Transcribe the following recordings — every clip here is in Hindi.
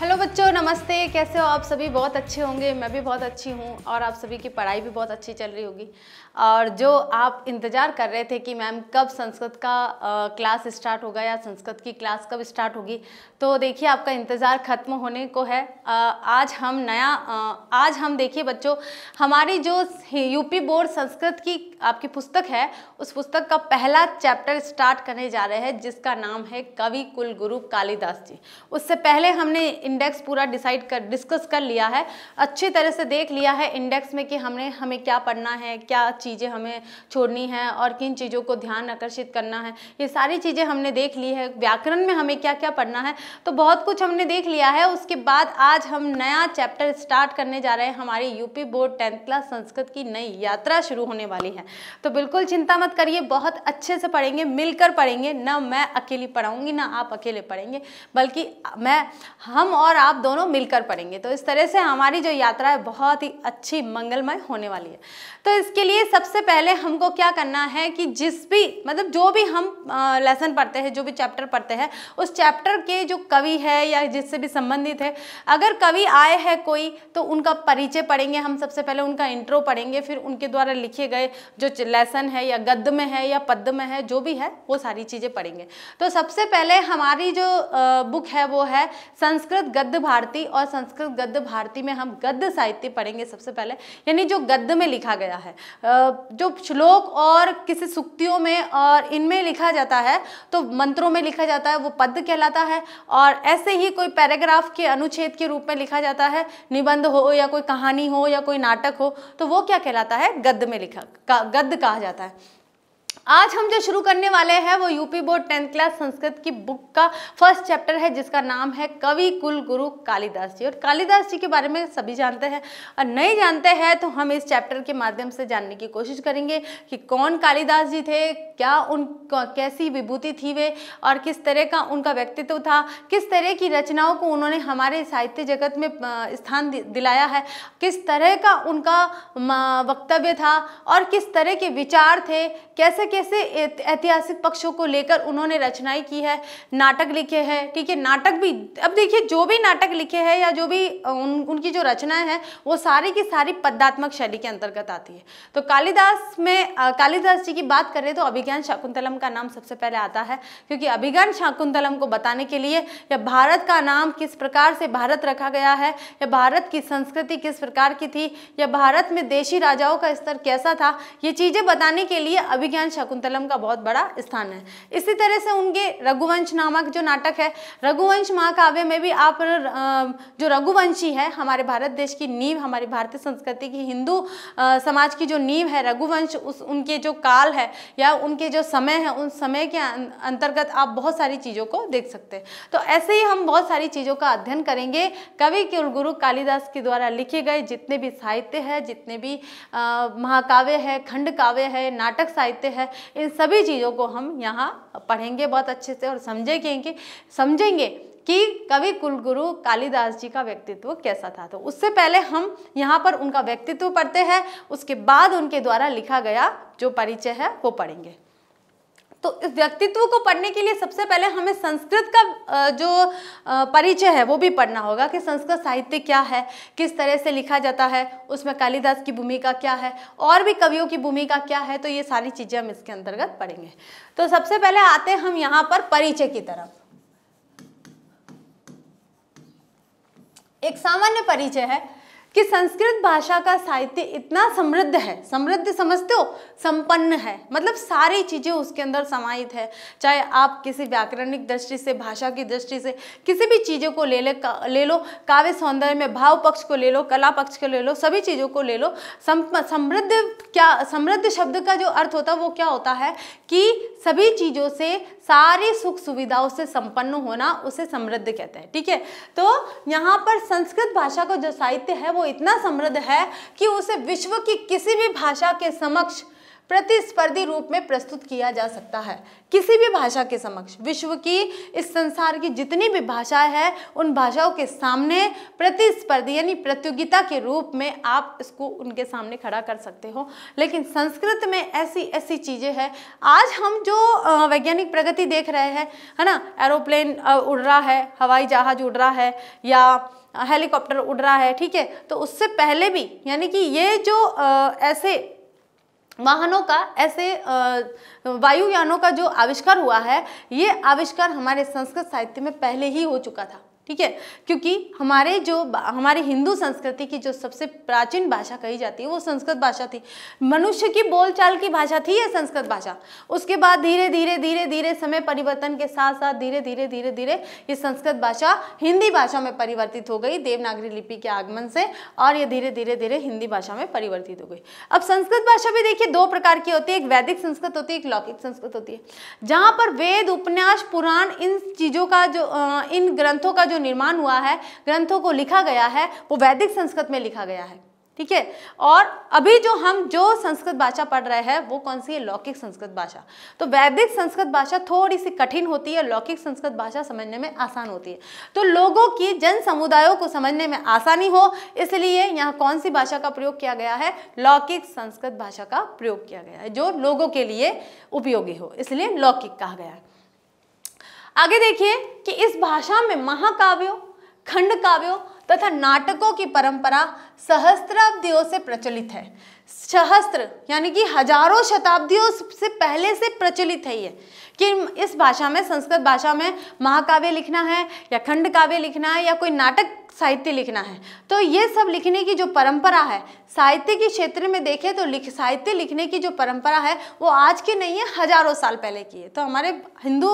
हेलो बच्चों नमस्ते कैसे हो आप सभी बहुत अच्छे होंगे मैं भी बहुत अच्छी हूँ और आप सभी की पढ़ाई भी बहुत अच्छी चल रही होगी और जो आप इंतज़ार कर रहे थे कि मैम कब संस्कृत का आ, क्लास स्टार्ट होगा या संस्कृत की क्लास कब स्टार्ट होगी तो देखिए आपका इंतज़ार ख़त्म होने को है आ, आज हम नया आ, आज हम देखिए बच्चों हमारी जो यूपी बोर्ड संस्कृत की आपकी पुस्तक है उस पुस्तक का पहला चैप्टर स्टार्ट करने जा रहे हैं जिसका नाम है कवि कुल गुरु कालिदास जी उससे पहले हमने इंडेक्स पूरा डिसाइड कर डिस्कस कर लिया है अच्छी तरह से देख लिया है इंडेक्स में कि हमने हमें क्या पढ़ना है क्या चीज़ें हमें छोड़नी है और किन चीज़ों को ध्यान आकर्षित करना है ये सारी चीज़ें हमने देख ली है व्याकरण में हमें क्या क्या पढ़ना है तो बहुत कुछ हमने देख लिया है उसके बाद आज हम नया चैप्टर स्टार्ट करने जा रहे हैं हमारे UP board tenth class Sanskrit की नई यात्रा शुरू होने वाली है तो बिल्कुल चिंता मत करिए बहुत अच्छे से पढ़ेंगे मिलकर पढ़ेंगे ना मैं अकेली पढ़ाऊँगी ना आप अकेले पढ़ेंगे बल्कि मैं हम और आप दोनों मिलकर पढ़ेंगे तो इस तरह से हमारी जो यात्रा है बहुत ही अच्छी मंगलमय होने वाली है तो इसके लिए सबसे पहले हमको क्या करना है कि जिस भी मतलब जो भी हम लेसन पढ़ते हैं जो भी चैप्टर पढ़ते हैं उस चैप्टर के जो कवि है या जिससे भी संबंधित है अगर कवि आए हैं कोई तो उनका परिचय पढ़ेंगे हम सबसे पहले उनका इंट्रो पढ़ेंगे फिर उनके द्वारा लिखे गए जो लेसन है या गद्य में है या पद्य में है जो भी है वो सारी चीज़ें पढ़ेंगे तो सबसे पहले हमारी जो बुक है वो है संस्कृत संस्कृत गद्य भारती और संस्कृत गद्य भारती में हम गद्य साहित्य पढ़ेंगे सबसे पहले यानी जो गद्य में लिखा गया है जो श्लोक और किसी सुक्तियों में और इनमें लिखा जाता है तो मंत्रों में लिखा जाता है वो पद कहलाता है और ऐसे ही कोई पैराग्राफ के अनुच्छेद के रूप में लिखा जाता है निबंध हो या कोई कहानी हो या कोई नाटक हो तो वो क्या कहलाता है गद्य में लिखा गद्य कहा जाता है आज हम जो शुरू करने वाले हैं वो UP board tenth class Sanskrit की बुक का फर्स्ट चैप्टर है जिसका नाम है कवि कुल गुरु कालिदास जी और कालिदास जी के बारे में सभी जानते हैं और नहीं जानते हैं तो हम इस चैप्टर के माध्यम से जानने की कोशिश करेंगे कि कौन कालिदास जी थे क्या उन कैसी विभूति थी वे और किस तरह का उनका व्यक्तित्व था किस तरह की रचनाओं को उन्होंने हमारे साहित्य जगत में स्थान दिलाया है किस तरह का उनका वक्तव्य था और किस तरह के विचार थे कैसे कैसे ऐतिहासिक पक्षों को लेकर उन्होंने रचनाएं की है नाटक लिखे हैं ठीक है नाटक भी अब देखिए जो भी नाटक लिखे हैं या जो भी उन उनकी जो रचनाएं हैं वो सारी की सारी पद्यात्मक शैली के अंतर्गत आती है तो कालिदास में कालिदास जी की बात करें तो अभिज्ञान शाकुंतलम का नाम सबसे पहले आता है क्योंकि अभिज्ञान शाकुंतलम को बताने के लिए या भारत का नाम किस प्रकार से भारत रखा गया है या भारत की संस्कृति किस प्रकार की थी या भारत में देशी राजाओं का स्तर कैसा था ये चीज़ें बताने के लिए अभिज्ञान शकुंतलम का बहुत बड़ा स्थान है इसी तरह से उनके रघुवंश नामक जो नाटक है रघुवंश महाकाव्य में भी आप जो रघुवंशी है हमारे भारत देश की नींव हमारी भारतीय संस्कृति की हिंदू समाज की जो नींव है रघुवंश उस उनके जो काल है या उनके जो समय है उन समय के अं, अंतर्गत आप बहुत सारी चीज़ों को देख सकते हैं तो ऐसे ही हम बहुत सारी चीज़ों का अध्ययन करेंगे कवि गुरु कालिदास के द्वारा लिखे गए जितने भी साहित्य है जितने भी महाकाव्य है खंड काव्य है नाटक साहित्य है है इन सभी चीज़ों को हम यहाँ पढ़ेंगे बहुत अच्छे से और समझेंगे कि समझेंगे कि कवि कुलगुरु कालिदास जी का व्यक्तित्व कैसा था तो उससे पहले हम यहाँ पर उनका व्यक्तित्व पढ़ते हैं उसके बाद उनके द्वारा लिखा गया जो परिचय है वो पढ़ेंगे तो इस व्यक्तित्व को पढ़ने के लिए सबसे पहले हमें संस्कृत का जो परिचय है वो भी पढ़ना होगा कि संस्कृत साहित्य क्या है किस तरह से लिखा जाता है उसमें कालिदास की भूमिका क्या है और भी कवियों की भूमिका क्या है तो ये सारी चीज़ें हम इसके अंतर्गत पढ़ेंगे तो सबसे पहले आते हैं हम यहाँ पर परिचय की तरफ एक सामान्य परिचय है कि संस्कृत भाषा का साहित्य इतना समृद्ध है समृद्ध समझते हो संपन्न है मतलब सारी चीज़ें उसके अंदर समाहित है चाहे आप किसी व्याकरणिक दृष्टि से भाषा की दृष्टि से किसी भी चीज़ों को ले ले ले लो काव्य सौंदर्य में भाव पक्ष को ले लो कला पक्ष को ले लो सभी चीज़ों को ले लो समृद्ध क्या समृद्ध शब्द का जो अर्थ होता है वो क्या होता है कि सभी चीज़ों से सारी सुख सुविधाओं से संपन्न होना उसे समृद्ध कहते हैं ठीक है तो यहाँ पर संस्कृत भाषा का जो साहित्य है वो इतना समृद्ध है कि उसे विश्व की किसी भी भाषा के समक्ष प्रतिस्पर्धी रूप में प्रस्तुत किया जा सकता है किसी भी भाषा के समक्ष विश्व की इस संसार की जितनी भी भाषाएं हैं उन भाषाओं के सामने प्रतिस्पर्धी यानी प्रतियोगिता के रूप में आप इसको उनके सामने खड़ा कर सकते हो लेकिन संस्कृत में ऐसी ऐसी चीज़ें हैं आज हम जो वैज्ञानिक प्रगति देख रहे हैं है ना एरोप्लेन उड़ रहा है हवाई जहाज उड़ रहा है या हेलीकॉप्टर उड़ रहा है ठीक है तो उससे पहले भी यानी कि ये जो आ, ऐसे वाहनों का ऐसे वायुयानों का जो आविष्कार हुआ है ये आविष्कार हमारे संस्कृत साहित्य में पहले ही हो चुका था ठीक है क्योंकि हमारे जो हमारे हिंदू संस्कृति की जो सबसे प्राचीन भाषा कही जाती है वो संस्कृत भाषा थी मनुष्य की बोलचाल की भाषा थी ये संस्कृत भाषा उसके बाद धीरे धीरे धीरे धीरे समय परिवर्तन के साथ साथ धीरे धीरे धीरे धीरे ये संस्कृत भाषा हिंदी भाषा में परिवर्तित हो गई देवनागरी लिपि के आगमन से और ये धीरे धीरे धीरे हिंदी भाषा में परिवर्तित हो गई अब संस्कृत भाषा भी देखिए दो प्रकार की होती है एक वैदिक संस्कृत होती है एक लौकिक संस्कृत होती है जहाँ पर वेद उपन्यास पुराण इन चीज़ों का जो इन ग्रंथों का जो जो निर्माण हुआ है ग्रंथों को लिखा गया है वो वैदिक संस्कृत में लिखा गया है ठीक है और अभी जो हम जो संस्कृत भाषा पढ़ रहे हैं वो कौन सी है लौकिक संस्कृत भाषा तो वैदिक संस्कृत भाषा थोड़ी सी कठिन होती है लौकिक संस्कृत भाषा समझने में आसान होती है तो लोगों की जन समुदायों को समझने में आसानी हो इसलिए यहाँ कौन सी भाषा का प्रयोग किया गया है लौकिक संस्कृत भाषा का प्रयोग किया गया है जो लोगों के लिए उपयोगी हो इसलिए लौकिक कहा गया है आगे देखिए कि इस भाषा में महाकाव्यों खंड काव्यों तथा नाटकों की परंपरा सहस्त्राब्दियों से प्रचलित है सहस्त्र यानी कि हजारों शताब्दियों से पहले से प्रचलित है ये कि इस भाषा में संस्कृत भाषा में महाकाव्य लिखना है या खंड काव्य लिखना है या कोई नाटक साहित्य लिखना है तो ये सब लिखने की जो परंपरा है साहित्य के क्षेत्र में देखें तो लिख साहित्य लिखने की जो परंपरा है वो आज की नहीं है हजारों साल पहले की है तो हमारे हिंदू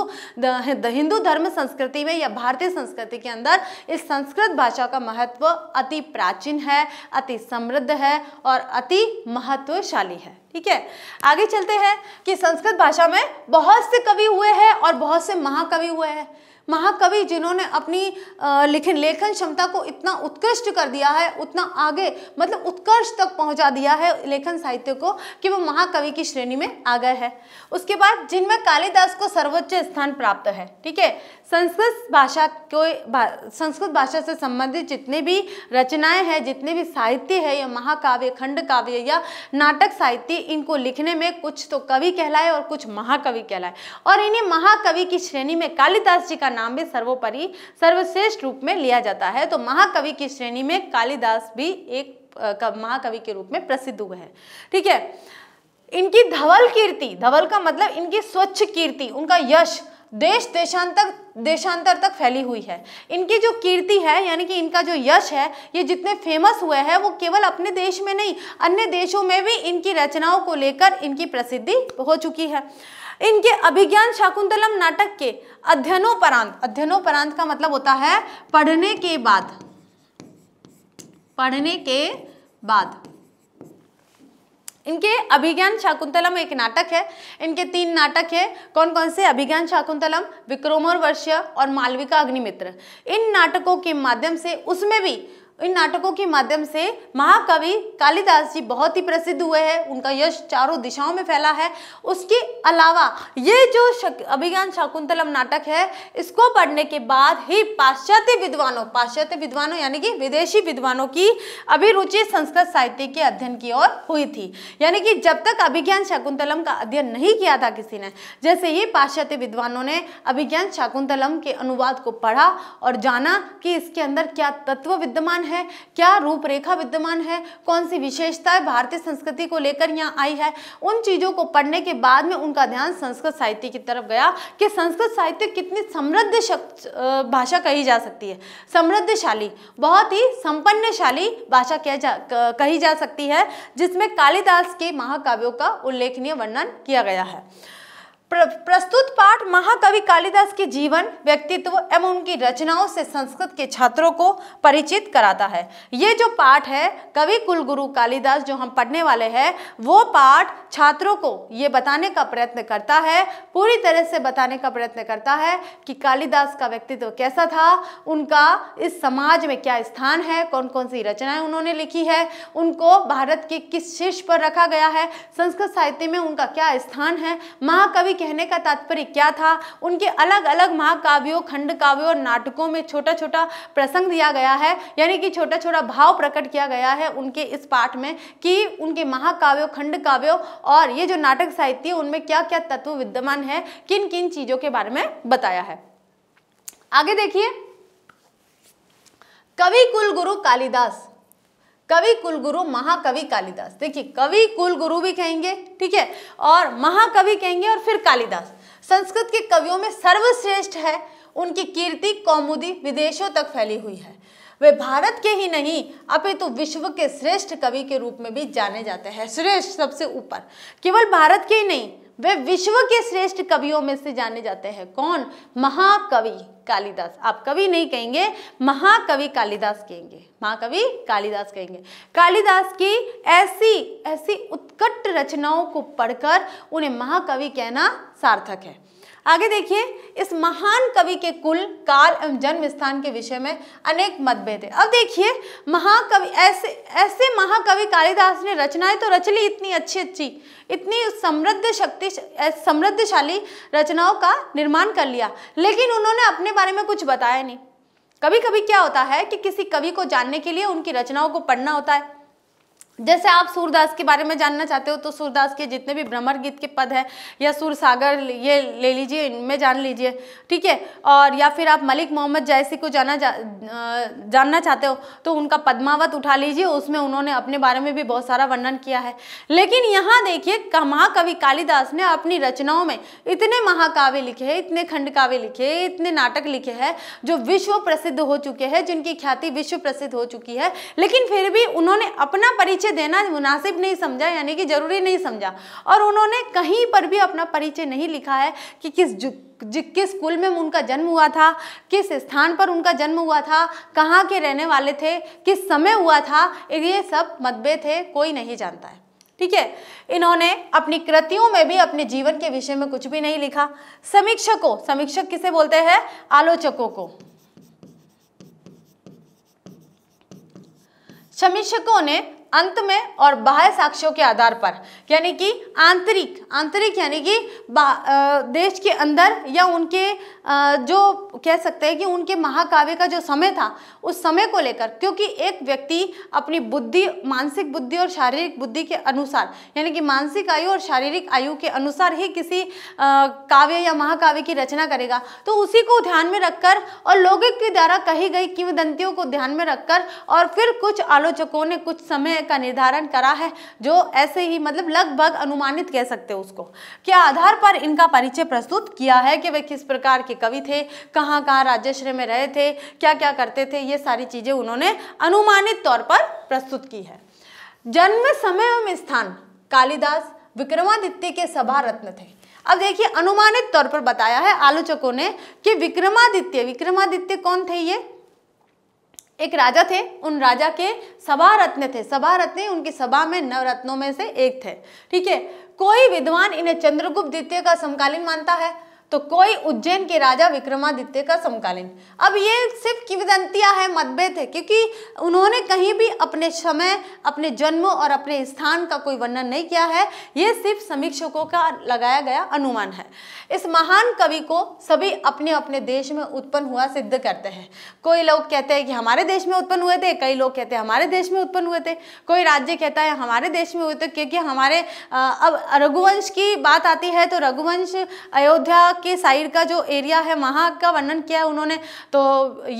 हिंदू धर्म संस्कृति में या भारतीय संस्कृति के अंदर इस संस्कृत भाषा का महत्व अति प्राचीन है अति समृद्ध है और अति महत्वशाली है ठीक है आगे चलते हैं कि संस्कृत भाषा में बहुत से कवि हुए हैं और बहुत से महाकवि हुए हैं महाकवि जिन्होंने अपनी लेखन लेखन क्षमता को इतना उत्कृष्ट कर दिया है उतना आगे मतलब उत्कर्ष तक पहुंचा दिया है लेखन साहित्य को कि वो महाकवि की श्रेणी में आ गए हैं उसके बाद जिनमें कालिदास को सर्वोच्च स्थान प्राप्त है ठीक है संस्कृत भाषा को भा, संस्कृत भाषा से संबंधित जितने भी रचनाएं हैं जितने भी साहित्य है या महाकाव्य खंड काव्य या नाटक साहित्य इनको लिखने में कुछ तो कवि कहलाए और कुछ महाकवि कहलाए और इन्हें महाकवि की श्रेणी में कालिदास जी का नाम भी सर्वोपरि सर्वश्रेष्ठ रूप में लिया जाता है तो महाकवि की श्रेणी में कालिदास भी एक महाकवि के रूप में प्रसिद्ध हुए हैं ठीक है इनकी धवल कीर्ति धवल का मतलब इनकी स्वच्छ कीर्ति उनका यश देश देशांतर देशांतर तक फैली हुई है इनकी जो कीर्ति है यानी कि इनका जो यश है ये जितने फेमस हुए हैं वो केवल अपने देश में नहीं अन्य देशों में भी इनकी रचनाओं को लेकर इनकी प्रसिद्धि हो चुकी है इनके अभिज्ञान शाकुंतलम नाटक के अध्ययनोपरांत अध्ययनोपरांत का मतलब होता है पढ़ने के बाद पढ़ने के बाद इनके अभिज्ञान शाकुंतलम एक नाटक है इनके तीन नाटक है कौन कौन से अभिज्ञान शाकुंतलम वर्ष और मालविका अग्निमित्र इन नाटकों के माध्यम से उसमें भी इन नाटकों के माध्यम से महाकवि कालिदास जी बहुत ही प्रसिद्ध हुए हैं उनका यश चारों दिशाओं में फैला है उसके अलावा ये जो शक, अभिज्ञान शाकुंतलम नाटक है इसको पढ़ने के बाद ही पाश्चात्य विद्वानों पाश्चात्य विद्वानों यानी कि विदेशी विद्वानों की अभिरुचि संस्कृत साहित्य के अध्ययन की ओर हुई थी यानी कि जब तक अभिज्ञान शाकुंतलम का अध्ययन नहीं किया था किसी ने जैसे ही पाश्चात्य विद्वानों ने अभिज्ञान शाकुंतलम के अनुवाद को पढ़ा और जाना कि इसके अंदर क्या तत्व विद्यमान है है क्या रूपरेखा विद्यमान है कौन सी विशेषताएं भारतीय संस्कृति को लेकर यहाँ आई है उन चीज़ों को पढ़ने के बाद में उनका ध्यान संस्कृत साहित्य की तरफ गया कि संस्कृत साहित्य कितनी समृद्ध भाषा कही जा सकती है समृद्धशाली बहुत ही संपन्नशाली भाषा कह कही जा सकती है जिसमें कालिदास के महाकाव्यों का उल्लेखनीय वर्णन किया गया है प्रस्तुत पाठ महाकवि कालिदास के जीवन व्यक्तित्व एवं उनकी रचनाओं से संस्कृत के छात्रों को परिचित कराता है ये जो पाठ है कवि कुलगुरु कालिदास जो हम पढ़ने वाले हैं वो पाठ छात्रों को ये बताने का प्रयत्न करता है पूरी तरह से बताने का प्रयत्न करता है कि कालिदास का व्यक्तित्व कैसा था उनका इस समाज में क्या स्थान है कौन कौन सी रचनाएँ उन्होंने लिखी है उनको भारत के किस शीर्ष पर रखा गया है संस्कृत साहित्य में उनका क्या स्थान है महाकवि कहने का तात्पर्य क्या था उनके अलग अलग महाकाव्यों खंड काव्यों और नाटकों में छोटा छोटा प्रसंग दिया गया है यानी कि छोटा छोटा भाव प्रकट किया गया है उनके इस पाठ में कि उनके महाकाव्यों खंड काव्यों और ये जो नाटक साहित्य उनमें क्या क्या तत्व विद्यमान है किन किन चीज़ों के बारे में बताया है आगे देखिए कवि कुल गुरु कालिदास कवि कुलगुरु महाकवि कालिदास देखिए कवि कुलगुरु भी कहेंगे ठीक है और महाकवि कहेंगे और फिर कालिदास संस्कृत के कवियों में सर्वश्रेष्ठ है उनकी कीर्ति कौमुदी विदेशों तक फैली हुई है वे भारत के ही नहीं अपितु तो विश्व के श्रेष्ठ कवि के रूप में भी जाने जाते हैं श्रेष्ठ सबसे ऊपर केवल भारत के ही नहीं वे विश्व के श्रेष्ठ कवियों में से जाने जाते हैं कौन महाकवि कालिदास आप कवि नहीं कहेंगे महाकवि कालिदास कहेंगे महाकवि कालिदास कहेंगे कालिदास की ऐसी ऐसी उत्कट रचनाओं को पढ़कर उन्हें महाकवि कहना सार्थक है आगे देखिए इस महान कवि के कुल काल एवं जन्म स्थान के विषय में अनेक मतभेद है अब देखिए महाकवि ऐसे ऐसे महाकवि कालिदास ने रचनाएं तो रच ली इतनी अच्छी अच्छी इतनी समृद्ध शक्ति समृद्धशाली रचनाओं का निर्माण कर लिया लेकिन उन्होंने अपने बारे में कुछ बताया नहीं कभी कभी क्या होता है कि किसी कवि को जानने के लिए उनकी रचनाओं को पढ़ना होता है जैसे आप सूरदास के बारे में जानना चाहते हो तो सूरदास के जितने भी भ्रमर गीत के पद हैं या सूर सागर ये ले लीजिए इनमें जान लीजिए ठीक है और या फिर आप मलिक मोहम्मद जैसी को जाना जा, जानना चाहते हो तो उनका पद्मावत उठा लीजिए उसमें उन्होंने अपने बारे में भी बहुत सारा वर्णन किया है लेकिन यहाँ देखिए महाकवि कालिदास ने अपनी रचनाओं में इतने महाकाव्य लिखे हैं इतने खंड काव्य लिखे हैं इतने नाटक लिखे हैं जो विश्व प्रसिद्ध हो चुके हैं जिनकी ख्याति विश्व प्रसिद्ध हो चुकी है लेकिन फिर भी उन्होंने अपना परिचय उसे देना मुनासिब नहीं समझा यानी कि ज़रूरी नहीं समझा और उन्होंने कहीं पर भी अपना परिचय नहीं लिखा है कि किस किस स्कूल में उनका जन्म हुआ था किस स्थान पर उनका जन्म हुआ था कहाँ के रहने वाले थे किस समय हुआ था ये सब मतभेद थे कोई नहीं जानता है ठीक है इन्होंने अपनी कृतियों में भी अपने जीवन के विषय में कुछ भी नहीं लिखा समीक्षकों समीक्षक किसे बोलते हैं आलोचकों को समीक्षकों ने अंत में और बाह्य साक्ष्यों के आधार पर यानी कि आंतरिक आंतरिक यानी कि देश के अंदर या उनके जो कह सकते हैं कि उनके महाकाव्य का जो समय था उस समय को लेकर क्योंकि एक व्यक्ति अपनी बुद्धि मानसिक बुद्धि और शारीरिक बुद्धि के अनुसार यानी कि मानसिक आयु और शारीरिक आयु के अनुसार ही किसी काव्य या महाकाव्य की रचना करेगा तो उसी को ध्यान में रखकर और लोगों के द्वारा कही गई किंवदंतियों को ध्यान में रखकर और फिर कुछ आलोचकों ने कुछ समय का निर्धारण करा है जो ऐसे ही मतलब लगभग अनुमानित कह सकते हो उसको क्या आधार पर इनका परिचय प्रस्तुत किया है कि वे किस प्रकार के कवि थे कहाँ कहाँ राज्यश्रय में रहे थे क्या क्या करते थे ये सारी चीज़ें उन्होंने अनुमानित तौर पर प्रस्तुत की है जन्म समय एवं स्थान कालिदास विक्रमादित्य के सभा रत्न थे अब देखिए अनुमानित तौर पर बताया है आलोचकों ने कि विक्रमादित्य विक्रमादित्य कौन थे ये एक राजा थे उन राजा के सभा रत्न थे सभा रत्न उनकी सभा में नवरत्नों में से एक थे ठीक है कोई विद्वान इन्हें चंद्रगुप्त द्वितीय का समकालीन मानता है तो कोई उज्जैन के राजा विक्रमादित्य का समकालीन अब ये सिर्फ किविदंतियाँ है मतभेद है क्योंकि उन्होंने कहीं भी अपने समय अपने जन्म और अपने स्थान का कोई वर्णन नहीं किया है ये सिर्फ समीक्षकों का लगाया गया अनुमान है इस महान कवि को सभी अपने अपने देश में उत्पन्न हुआ सिद्ध करते हैं कोई लोग कहते हैं कि हमारे देश में उत्पन्न हुए थे कई लोग कहते हैं हमारे देश में उत्पन्न हुए थे कोई राज्य कहता है हमारे देश में हुए थे क्योंकि हमारे अब रघुवंश की बात आती है तो रघुवंश अयोध्या के साइड का जो एरिया है वहाँ का वर्णन किया है उन्होंने तो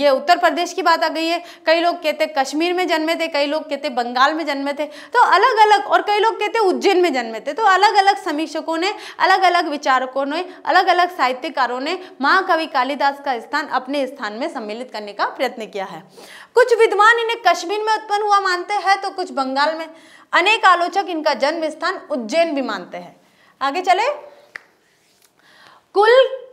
ये उत्तर प्रदेश की बात आ गई है कई लोग कहते कश्मीर में जन्मे थे कई लोग कहते बंगाल में जन्मे थे तो अलग अलग और कई लोग कहते उज्जैन में जन्मे थे तो अलग अलग समीक्षकों ने अलग अलग विचारकों ने अलग अलग साहित्यकारों ने महाकवि कालिदास का स्थान अपने स्थान में सम्मिलित करने का प्रयत्न किया है कुछ विद्वान इन्हें कश्मीर में उत्पन्न हुआ मानते हैं तो कुछ बंगाल में अनेक आलोचक इनका जन्म स्थान उज्जैन भी मानते हैं आगे चले कुल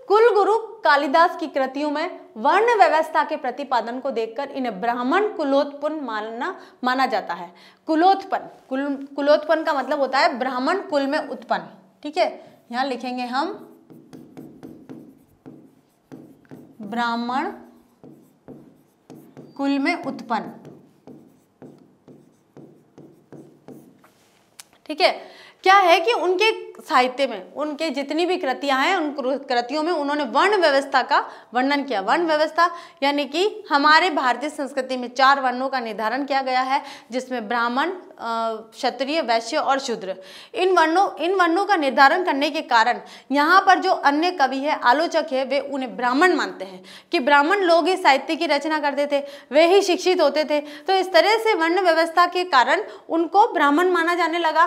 कुल गुरु कालिदास की कृतियों में वर्ण व्यवस्था के प्रतिपादन को देखकर इन्हें ब्राह्मण कुलोत्पन्न मानना माना जाता है कुलोत्पन्न कुल कुलोत्पन्न का मतलब होता है ब्राह्मण कुल में उत्पन्न ठीक है यहां लिखेंगे हम ब्राह्मण कुल में उत्पन्न ठीक है क्या है कि उनके साहित्य में उनके जितनी भी कृतियां हैं उन कृतियों में उन्होंने वर्ण व्यवस्था का वर्णन किया वर्ण व्यवस्था यानी कि हमारे भारतीय संस्कृति में चार वर्णों का निर्धारण किया गया है जिसमें ब्राह्मण क्षत्रिय वैश्य और शूद्र इन वर्णों इन वर्णों का निर्धारण करने के कारण यहाँ पर जो अन्य कवि है आलोचक है वे उन्हें ब्राह्मण मानते हैं कि ब्राह्मण लोग ही साहित्य की रचना करते थे वे ही शिक्षित होते थे तो इस तरह से वर्ण व्यवस्था के कारण उनको ब्राह्मण माना जाने लगा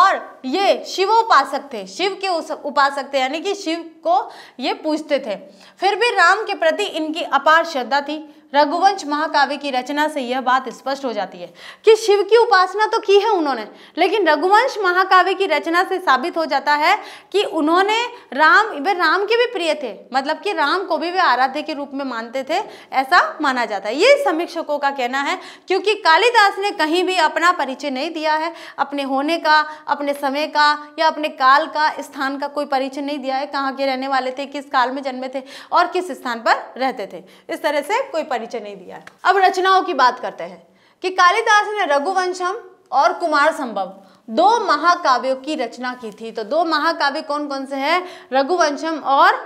और ये शिवोपास उपासक थे शिव के उपासक थे यानी कि शिव को ये पूजते थे फिर भी राम के प्रति इनकी अपार श्रद्धा थी रघुवंश महाकाव्य की रचना से यह बात स्पष्ट हो जाती है कि शिव की उपासना तो की है उन्होंने लेकिन रघुवंश महाकाव्य की रचना से साबित हो जाता है कि उन्होंने राम वे राम के भी प्रिय थे मतलब कि राम को भी वे आराध्य के रूप में मानते थे ऐसा माना जाता है ये समीक्षकों का कहना है क्योंकि कालिदास ने कहीं भी अपना परिचय नहीं दिया है अपने होने का अपने समय का या अपने काल का स्थान का कोई परिचय नहीं दिया है कहाँ के रहने वाले थे किस काल में जन्मे थे और किस स्थान पर रहते थे इस तरह से कोई परिचय परिचय नहीं दिया है अब रचनाओं की बात करते हैं कि कालिदास ने रघुवंशम और कुमार संभव दो महाकाव्यों की रचना की थी तो दो महाकाव्य कौन कौन से हैं रघुवंशम और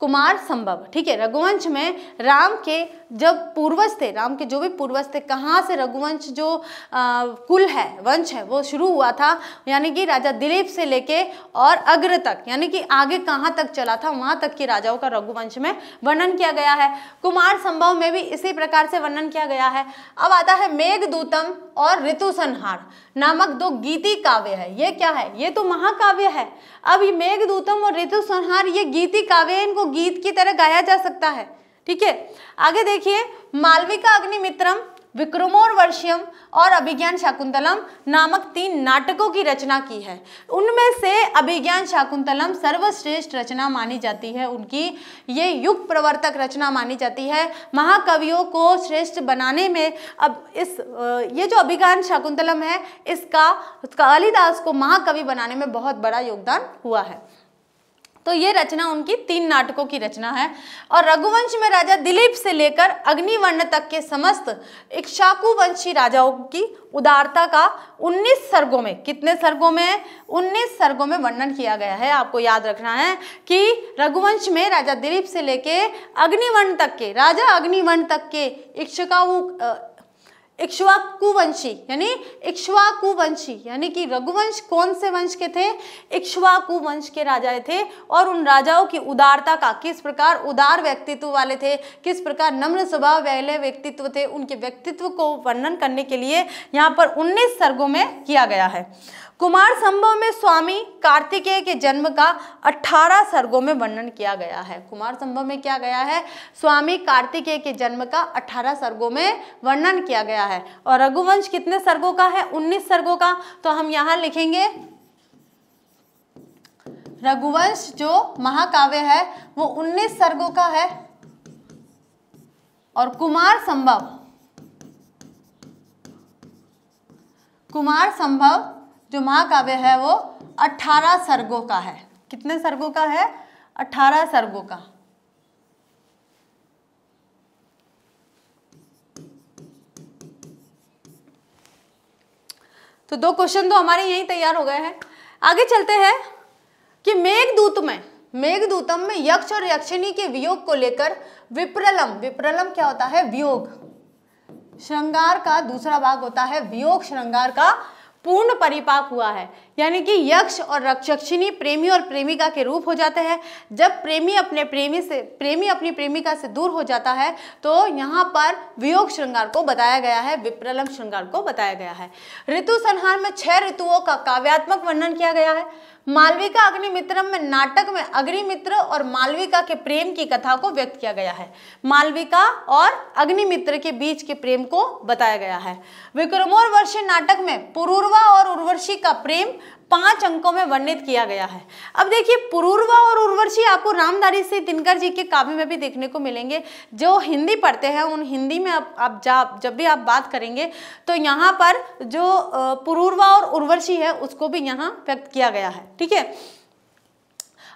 कुमार संभव ठीक है रघुवंश में राम के जब पूर्वज थे राम के जो भी पूर्वज थे कहाँ से रघुवंश जो आ, कुल है वंश है वो शुरू हुआ था यानी कि राजा दिलीप से लेके और अग्र तक यानी कि आगे कहाँ तक चला था वहाँ तक के राजाओं का रघुवंश में वर्णन किया गया है कुमार संभव में भी इसी प्रकार से वर्णन किया गया है अब आता है मेघदूतम और ऋतु संहार नामक दो गीति काव्य है ये क्या है ये तो महाकाव्य है अब ये मेघदूतम और ऋतु संहार ये गीति काव्य इनको गीत की तरह गाया जा सकता है ठीक है आगे देखिए मालविका अग्निमित्रम विक्रमोर और अभिज्ञान शाकुंतलम नामक तीन नाटकों की रचना की है उनमें से अभिज्ञान शाकुंतलम सर्वश्रेष्ठ रचना मानी जाती है उनकी ये युग प्रवर्तक रचना मानी जाती है महाकवियों को श्रेष्ठ बनाने में अब इस ये जो अभिज्ञान शाकुंतलम है इसका कालिदास को महाकवि बनाने में बहुत बड़ा योगदान हुआ है तो ये रचना उनकी तीन नाटकों की रचना है और रघुवंश में राजा दिलीप से लेकर अग्निवर्ण तक के समस्त इक्शाकु राजाओं की उदारता का 19 सर्गों में कितने सर्गों में 19 सर्गों में वर्णन किया गया है आपको याद रखना है कि रघुवंश में राजा दिलीप से लेके अग्निवर्ण तक के राजा अग्निवर्ण तक के इक्शकाऊ इक्ष्वाकुवंशी यानी इक्ष्वाकुवंशी यानी कि रघुवंश कौन से वंश के थे इक्श्वाकुवंश के राजाए थे और उन राजाओं की उदारता का किस प्रकार उदार व्यक्तित्व वाले थे किस प्रकार नम्र स्वभाव वाले व्यक्तित्व थे उनके व्यक्तित्व को वर्णन करने के लिए यहाँ पर उन्नीस सर्गों में किया गया है कुमार संभव में स्वामी कार्तिकेय के जन्म का 18 सर्गों में वर्णन किया गया है कुमार संभव में क्या गया है स्वामी कार्तिकेय के जन्म का 18 सर्गों में वर्णन किया गया है और रघुवंश कितने सर्गों का है 19 सर्गों का तो हम यहाँ लिखेंगे रघुवंश जो महाकाव्य है वो 19 सर्गों का है और कुमार संभव कुमार संभव जो महाकाव्य है वो अट्ठारह सर्गों का है कितने सर्गों का है अट्ठारह सर्गों का तो दो क्वेश्चन तो हमारे यही तैयार हो गए हैं आगे चलते हैं कि मेघदूत में मेघदूतम में यक्ष और यक्षिणी के वियोग को लेकर विप्रलम विप्रलम क्या होता है वियोग श्रृंगार का दूसरा भाग होता है वियोग श्रृंगार का पूर्ण परिपाक हुआ है यानी कि यक्ष और रक्षक्षिणी प्रेमी और प्रेमिका के रूप हो जाते हैं जब प्रेमी अपने प्रेमी से प्रेमी अपनी प्रेमिका से दूर हो जाता है तो यहाँ पर वियोग श्रृंगार को बताया गया है विप्रलम श्रृंगार को बताया गया है ऋतु संहार में छह ऋतुओं का काव्यात्मक वर्णन किया गया है मालविका अग्निमित्रम में नाटक में अग्निमित्र और मालविका के प्रेम की कथा को व्यक्त किया गया है मालविका और अग्निमित्र के बीच के प्रेम को बताया गया है विक्रमोर्वर्षी नाटक में पुरूर्वा और उर्वर्षी का प्रेम पांच अंकों में वर्णित किया गया है अब देखिए पुरूर्वा और उर्वर्शी आपको रामधारी से दिनकर जी के काव्य में भी देखने को मिलेंगे जो हिंदी पढ़ते हैं उन हिंदी में आप, आप जा जब भी आप बात करेंगे तो यहाँ पर जो पुरूर्वा और उर्वर्शी है उसको भी यहाँ व्यक्त किया गया है ठीक है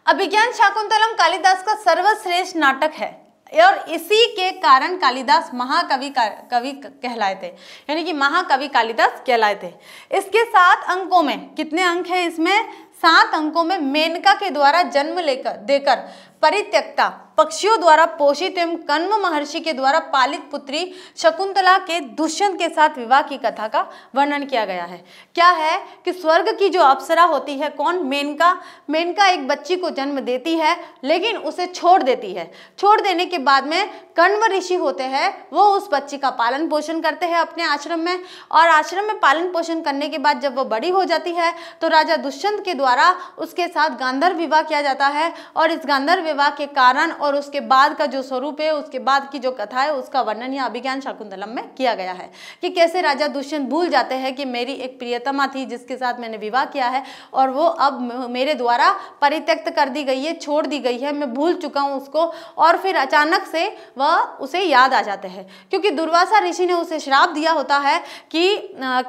अभिज्ञान शाकुंतलम कालिदास का सर्वश्रेष्ठ नाटक है और इसी के कारण कालिदास महाकवि का, कवि कहलाए थे यानी कि महाकवि कालिदास कहलाए थे इसके सात अंकों में कितने अंक हैं इसमें सात अंकों में मेनका के द्वारा जन्म लेकर देकर परित्यक्ता पक्षियों द्वारा पोषित एवं कण्व महर्षि के द्वारा पालित पुत्री शकुंतला के दुष्यंत के साथ विवाह की कथा का वर्णन किया गया है क्या है कि स्वर्ग की जो अप्सरा होती है कौन मेनका मेनका एक बच्ची को जन्म देती है लेकिन उसे छोड़ देती है छोड़ देने के बाद में कण्व ऋषि होते हैं वो उस बच्ची का पालन पोषण करते हैं अपने आश्रम में और आश्रम में पालन पोषण करने के बाद जब वो बड़ी हो जाती है तो राजा दुष्यंत के द्वारा उसके साथ गांधर विवाह किया जाता है और इस गांधर विवाह के कारण और और उसके बाद का जो स्वरूप है उसके बाद की जो कथा है उसका वर्णन यह अभिज्ञान शाकुंतलम में किया गया है कि कैसे राजा दुष्यंत भूल जाते हैं कि मेरी एक प्रियतमा थी जिसके साथ मैंने विवाह किया है और वो अब मेरे द्वारा परित्यक्त कर दी गई है छोड़ दी गई है मैं भूल चुका हूँ उसको और फिर अचानक से वह उसे याद आ जाते हैं क्योंकि दुर्वासा ऋषि ने उसे श्राप दिया होता है कि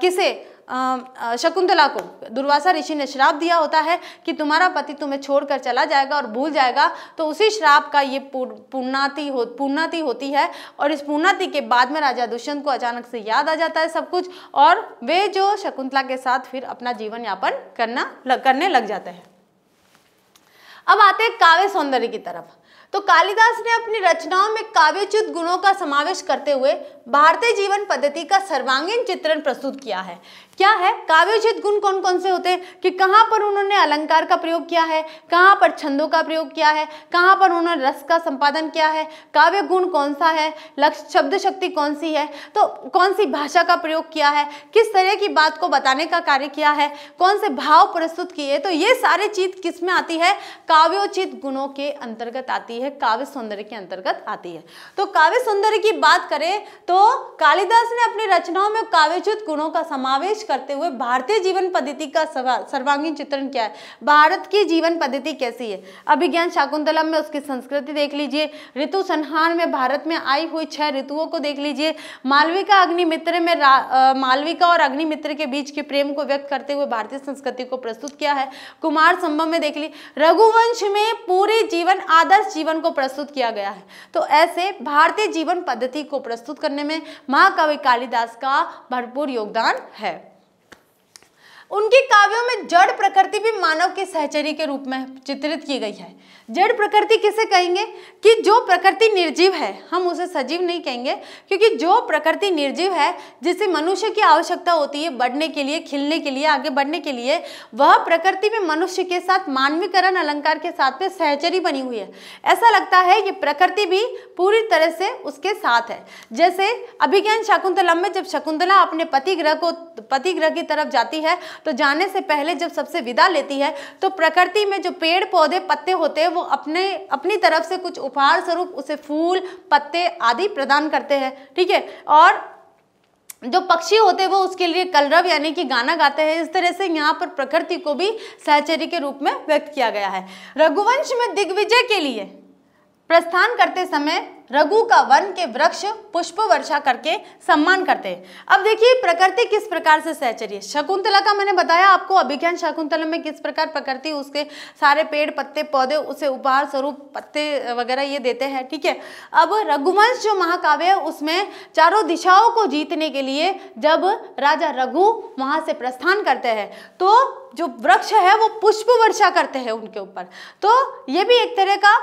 किसे शकुंतला को दुर्वासा ऋषि ने श्राप दिया होता है कि तुम्हारा पति तुम्हें छोड़कर चला जाएगा और भूल जाएगा तो उसी श्राप का ये पूर्णाति हो पूर्णाति होती है और इस पूर्णाति के बाद में राजा दुष्यंत को अचानक से याद आ जाता है सब कुछ और वे जो शकुंतला के साथ फिर अपना जीवन यापन करना लग, करने लग जाते हैं अब आते हैं काव्य सौंदर्य की तरफ तो कालिदास ने अपनी रचनाओं में काव्यच्युत गुणों का समावेश करते हुए भारतीय जीवन पद्धति का सर्वांगीण चित्रण प्रस्तुत किया है क्या है काव्योचित गुण कौन कौन से होते हैं कि कहाँ पर उन्होंने अलंकार का प्रयोग किया है कहाँ पर छंदों का प्रयोग किया है कहाँ पर उन्होंने रस का संपादन किया है काव्य गुण कौन सा है लक्ष्य शब्द शक्ति कौन सी है तो कौन सी भाषा का प्रयोग किया है किस तरह की बात को बताने का कार्य किया है कौन से भाव प्रस्तुत किए तो ये सारी चीज किस में आती है काव्योचित गुणों के अंतर्गत आती है काव्य सौंदर्य के अंतर्गत आती है तो काव्य सौंदर्य की बात करें तो कालिदास ने अपनी रचनाओं में काव्योचित गुणों का समावेश पेश करते हुए भारतीय जीवन पद्धति का सर्वांगीण चित्रण क्या है भारत की जीवन पद्धति कैसी है अभिज्ञान शाकुंतलम में उसकी संस्कृति देख लीजिए ऋतु संहार में भारत में आई हुई छह ऋतुओं को देख लीजिए मालविका अग्निमित्र में मालविका और अग्निमित्र के बीच के प्रेम को व्यक्त करते हुए भारतीय संस्कृति को प्रस्तुत किया है कुमार संभव में देख ली रघुवंश में पूरे जीवन आदर्श जीवन को प्रस्तुत किया गया है तो ऐसे भारतीय जीवन पद्धति को प्रस्तुत करने में महाकवि कालिदास का भरपूर योगदान है उनके काव्यों में जड़ प्रकृति भी मानव के सहचरी के रूप में चित्रित की गई है जड़ प्रकृति किसे कहेंगे कि जो प्रकृति निर्जीव है हम उसे सजीव नहीं कहेंगे क्योंकि जो प्रकृति निर्जीव है जिसे मनुष्य की आवश्यकता होती है बढ़ने के लिए खिलने के लिए आगे बढ़ने के लिए वह प्रकृति में मनुष्य के साथ मानवीकरण अलंकार के साथ में सहचरी बनी हुई है ऐसा लगता है कि प्रकृति भी पूरी तरह से उसके साथ है जैसे अभिज्ञान शकुंतला में जब शकुंतला अपने पति ग्रह को पति ग्रह की तरफ जाती है तो जाने से पहले जब सबसे विदा लेती है तो प्रकृति में जो पेड़ पौधे पत्ते होते हैं वो अपने अपनी तरफ से कुछ उपहार स्वरूप उसे फूल पत्ते आदि प्रदान करते हैं ठीक है और जो पक्षी होते हैं वो उसके लिए कलरव यानी कि गाना गाते हैं इस तरह से यहाँ पर प्रकृति को भी सहचरी के रूप में व्यक्त किया गया है रघुवंश में दिग्विजय के लिए प्रस्थान करते समय रघु का वन के वृक्ष पुष्प वर्षा करके सम्मान करते अब देखिए प्रकृति किस प्रकार से सहचरी है शकुंतला का मैंने बताया आपको अभिज्ञान शकुंतला में किस प्रकार प्रकृति उसके सारे पेड़ पत्ते पौधे उसे उपहार स्वरूप पत्ते वगैरह ये देते हैं ठीक है अब रघुवंश जो महाकाव्य है उसमें चारों दिशाओं को जीतने के लिए जब राजा रघु वहां से प्रस्थान करते हैं तो जो वृक्ष है वो पुष्प वर्षा करते हैं उनके ऊपर तो ये भी एक तरह का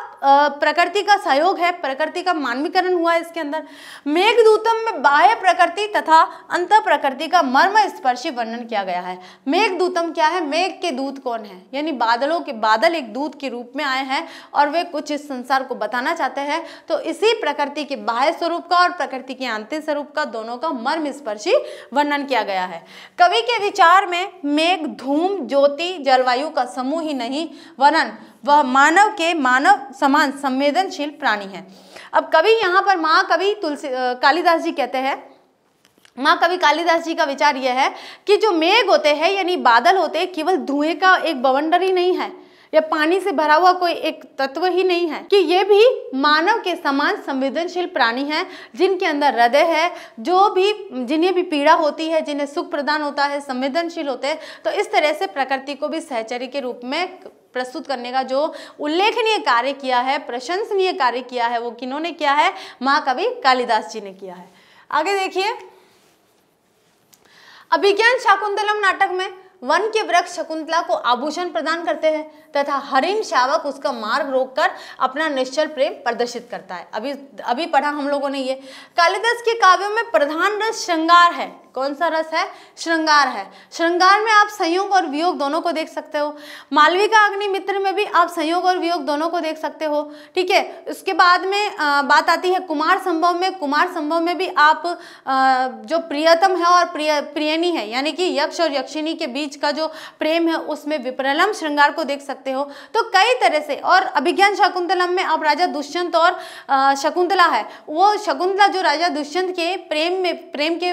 प्रकृति का सहयोग है प्रकृति का मानवीकरण हुआ है इसके अंदर मेघदूतम में बाह्य प्रकृति तथा अंत प्रकृति का मर्म स्पर्शी वर्णन किया गया है मेघदूतम क्या है मेघ के दूत कौन है यानी बादलों के बादल एक दूत के रूप में आए हैं और वे कुछ इस संसार को बताना चाहते हैं तो इसी प्रकृति के बाह्य स्वरूप का और प्रकृति के अंतिम स्वरूप का दोनों का मर्म स्पर्शी वर्णन किया गया है कवि के विचार में मेघ धूम ज्योति जलवायु का समूह ही नहीं वर्णन वह मानव के मानव समान संवेदनशील प्राणी है अब कभी यहाँ पर माँ कभी तुलसी कालिदास जी कहते हैं माँ कवि कालिदास जी का विचार यह है कि जो मेघ होते हैं यानी बादल होते हैं केवल धुएं का एक बवंडर ही नहीं है या पानी से भरा हुआ कोई एक तत्व ही नहीं है कि ये भी मानव के समान संवेदनशील प्राणी हैं जिनके अंदर हृदय है जो भी जिन्हें भी पीड़ा होती है जिन्हें सुख प्रदान होता है संवेदनशील होते हैं तो इस तरह से प्रकृति को भी सहचरी के रूप में प्रस्तुत करने का जो उल्लेखनीय कार्य किया है प्रशंसनीय कार्य किया है वो किन्होंने किया है महाकवि कालिदास जी ने किया है आगे देखिए अभिज्ञान शाकुंतलम नाटक में वन के वृक्ष शकुंतला को आभूषण प्रदान करते हैं तथा हरिण शावक उसका मार्ग रोककर अपना निश्चल प्रेम प्रदर्शित करता है अभी अभी पढ़ा हम लोगों ने ये कालिदास के काव्यों में प्रधान रस श्रृंगार है कौन सा रस है श्रृंगार है श्रृंगार में आप संयोग और वियोग दोनों को देख सकते हो मालविका मित्र में भी आप संयोग और वियोग दोनों को देख सकते हो ठीक है उसके बाद में आ, बात आती है कुमार संभव में कुमार संभव में भी आप आ, जो प्रियतम है और प्रिय प्रियनी है यानी कि यक्ष और यक्षिणी के बीच का जो प्रेम है उसमें विप्रलम श्रृंगार को देख सकते हो तो कई तरह से और अभिज्ञान शकुंतलम में आप राजा दुष्यंत और शकुंतला है वो शकुंतला जो राजा दुष्यंत के प्रेम में प्रेम के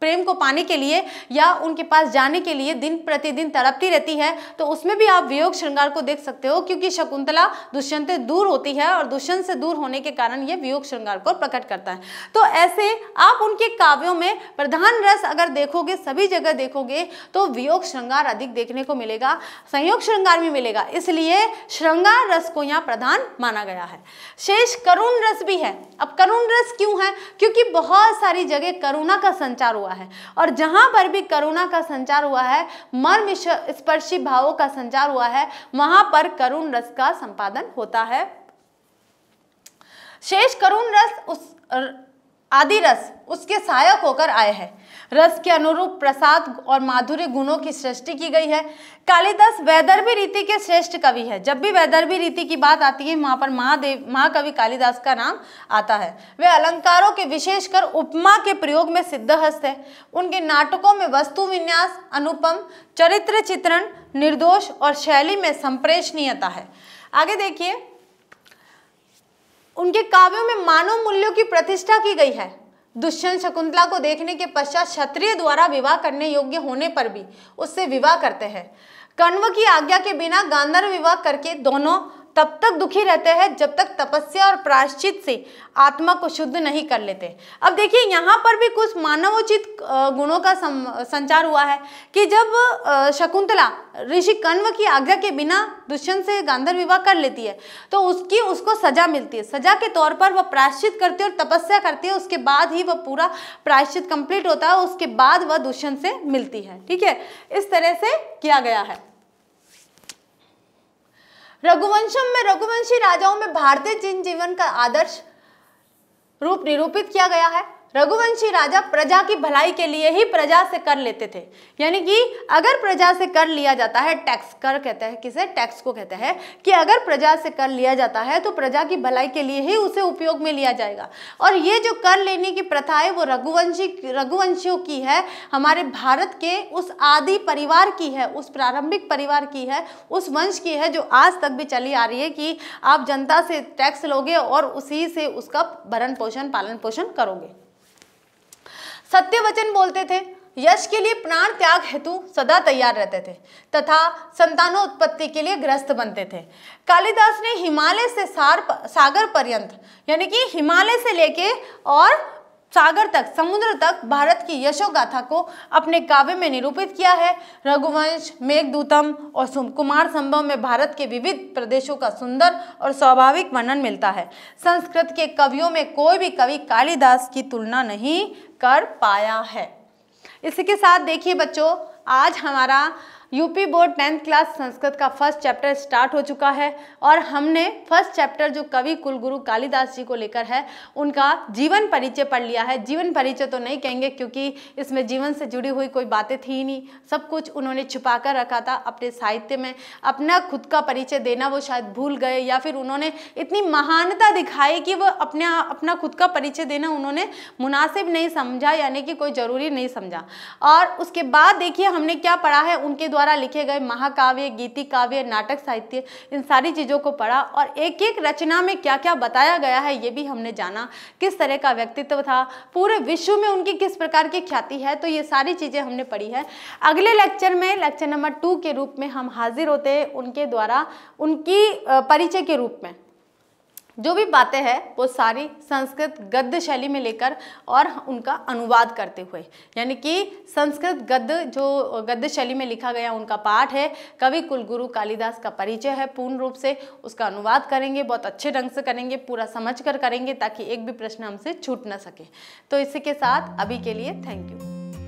प्रेम को पाने के लिए या उनके पास जाने के लिए दिन प्रतिदिन तड़पती रहती है तो उसमें भी आप वियोग श्रृंगार को देख सकते हो क्योंकि शकुंतला दुष्यंत से दूर होती है और दुष्यंत से दूर होने के कारण ये वियोग श्रृंगार को प्रकट करता है तो ऐसे आप उनके काव्यों में प्रधान रस अगर देखोगे सभी जगह देखोगे तो वियोग श्रृंगार अधिक देखने को मिलेगा संयोग श्रृंगार भी मिलेगा इसलिए श्रृंगार रस को यहाँ प्रधान माना गया है शेष करुण रस भी है अब करुण रस क्यों है क्योंकि बहुत सारी जगह करुणा का संचार हुआ हुआ है और जहां पर भी करुणा का संचार हुआ है मर्म स्पर्शी भावों का संचार हुआ है वहां पर करुण रस का संपादन होता है शेष करुण रस उस र, आदि रस उसके सहायक होकर आए हैं रस के अनुरूप प्रसाद और माधुर्य गुणों की सृष्टि की गई है कालिदास वैदर्भी रीति के श्रेष्ठ कवि है जब भी वैदर्भी रीति की बात आती है वहाँ पर महादेव महाकवि कालिदास का नाम आता है वे अलंकारों के विशेषकर उपमा के प्रयोग में सिद्ध हस्त है उनके नाटकों में वस्तु विन्यास अनुपम चरित्र चित्रण निर्दोष और शैली में संप्रेषणीयता है आगे देखिए उनके काव्यों में मानव मूल्यों की प्रतिष्ठा की गई है दुष्यंत शकुंतला को देखने के पश्चात क्षत्रिय द्वारा विवाह करने योग्य होने पर भी उससे विवाह करते हैं कण्व की आज्ञा के बिना गांधर विवाह करके दोनों तब तक दुखी रहते हैं जब तक तपस्या और प्राश्चित से आत्मा को शुद्ध नहीं कर लेते अब देखिए यहाँ पर भी कुछ मानवोचित गुणों का संचार हुआ है कि जब शकुंतला ऋषि कण्व की आज्ञा के बिना दुष्यंत से गांधर विवाह कर लेती है तो उसकी उसको सजा मिलती है सजा के तौर पर वह प्राश्चित करती है और तपस्या करती है उसके बाद ही वह पूरा प्राश्चित कंप्लीट होता है उसके बाद वह दुष्यंत से मिलती है ठीक है इस तरह से किया गया है रघुवंशम में रघुवंशी राजाओं में भारतीय जन जीवन का आदर्श रूप निरूपित किया गया है रघुवंशी राजा प्रजा की भलाई के लिए ही प्रजा से कर लेते थे यानी कि अगर प्रजा से कर लिया जाता है टैक्स कर कहते हैं किसे टैक्स को कहते हैं कि अगर प्रजा से कर लिया जाता है तो प्रजा की भलाई के लिए ही उसे उपयोग में लिया जाएगा और ये जो कर लेने की प्रथा है वो रघुवंशी रघुवंशियों की है हमारे भारत के उस आदि परिवार की है उस प्रारंभिक परिवार की है उस वंश की है जो आज तक भी चली आ रही है कि आप जनता से टैक्स लोगे और उसी से उसका भरण पोषण पालन पोषण करोगे सत्य वचन बोलते थे यश के लिए प्राण त्याग हेतु सदा तैयार रहते थे तथा संतानों उत्पत्ति के लिए ग्रस्त बनते थे कालिदास ने हिमालय से सार सागर पर्यंत यानी कि हिमालय से लेके और सागर तक समुद्र तक भारत की यशोगाथा को अपने काव्य में निरूपित किया है रघुवंश मेघदूतम और कुमार संभव में भारत के विविध प्रदेशों का सुंदर और स्वाभाविक वर्णन मिलता है संस्कृत के कवियों में कोई भी कवि कालिदास की तुलना नहीं कर पाया है इसी के साथ देखिए बच्चों आज हमारा UP board tenth class Sanskrit का फर्स्ट चैप्टर स्टार्ट हो चुका है और हमने फर्स्ट चैप्टर जो कवि कुलगुरु कालिदास जी को लेकर है उनका जीवन परिचय पढ़ लिया है जीवन परिचय तो नहीं कहेंगे क्योंकि इसमें जीवन से जुड़ी हुई कोई बातें थी ही नहीं सब कुछ उन्होंने छुपा कर रखा था अपने साहित्य में अपना खुद का परिचय देना वो शायद भूल गए या फिर उन्होंने इतनी महानता दिखाई कि वो अपने अपना खुद का परिचय देना उन्होंने मुनासिब नहीं समझा यानी कि कोई ज़रूरी नहीं समझा और उसके बाद देखिए हमने क्या पढ़ा है उनके द्वारा द्वारा लिखे गए महाकाव्य गीति काव्य नाटक साहित्य इन सारी चीज़ों को पढ़ा और एक एक रचना में क्या क्या बताया गया है ये भी हमने जाना किस तरह का व्यक्तित्व था पूरे विश्व में उनकी किस प्रकार की ख्याति है तो ये सारी चीज़ें हमने पढ़ी है अगले लेक्चर में लेक्चर नंबर टू के रूप में हम हाजिर होते हैं उनके द्वारा उनकी परिचय के रूप में जो भी बातें हैं वो सारी संस्कृत गद्य शैली में लेकर और उनका अनुवाद करते हुए यानी कि संस्कृत गद्य जो गद्य शैली में लिखा गया उनका पाठ है कवि कुलगुरु कालिदास का परिचय है पूर्ण रूप से उसका अनुवाद करेंगे बहुत अच्छे ढंग से करेंगे पूरा समझ कर करेंगे ताकि एक भी प्रश्न हमसे छूट ना सके तो इसी के साथ अभी के लिए थैंक यू